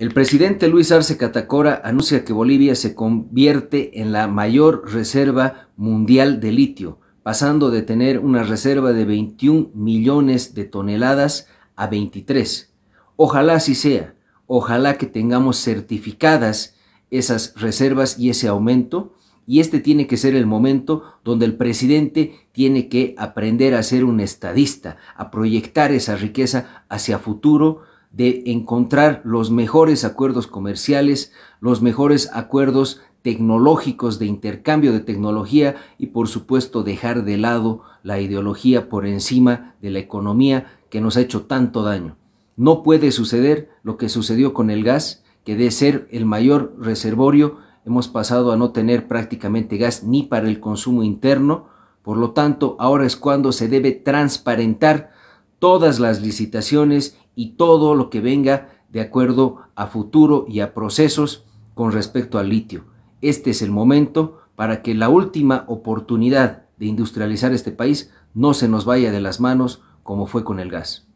El presidente Luis Arce Catacora anuncia que Bolivia se convierte en la mayor reserva mundial de litio, pasando de tener una reserva de 21 millones de toneladas a 23. Ojalá así sea, ojalá que tengamos certificadas esas reservas y ese aumento, y este tiene que ser el momento donde el presidente tiene que aprender a ser un estadista, a proyectar esa riqueza hacia futuro, de encontrar los mejores acuerdos comerciales, los mejores acuerdos tecnológicos de intercambio de tecnología y por supuesto dejar de lado la ideología por encima de la economía que nos ha hecho tanto daño. No puede suceder lo que sucedió con el gas, que de ser el mayor reservorio hemos pasado a no tener prácticamente gas ni para el consumo interno, por lo tanto ahora es cuando se debe transparentar todas las licitaciones y todo lo que venga de acuerdo a futuro y a procesos con respecto al litio. Este es el momento para que la última oportunidad de industrializar este país no se nos vaya de las manos como fue con el gas.